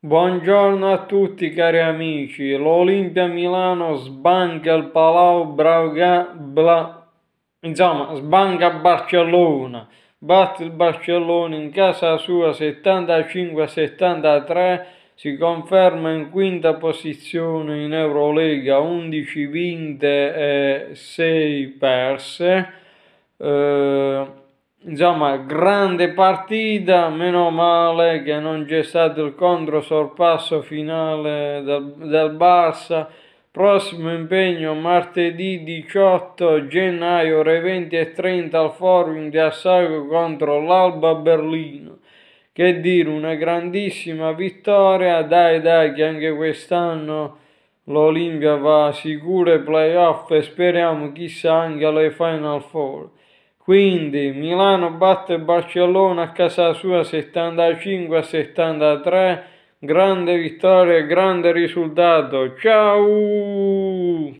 Buongiorno a tutti cari amici, l'Olimpia Milano sbanca il Palau Brauga, bla, insomma sbanca Barcellona, batte il Barcellona in casa sua 75-73, si conferma in quinta posizione in Eurolega, 11 vinte e 6 perse. Eh, Insomma, grande partita, meno male che non c'è stato il contro sorpasso finale del, del Barça. Prossimo impegno martedì 18 gennaio ore 20.30 al forum di Assago contro l'Alba Berlino. Che dire, una grandissima vittoria, dai dai che anche quest'anno l'Olimpia va sicuro ai playoff e speriamo chissà anche alle Final Four. Quindi Milano batte Barcellona a casa sua 75 a 73. Grande vittoria, grande risultato. Ciao!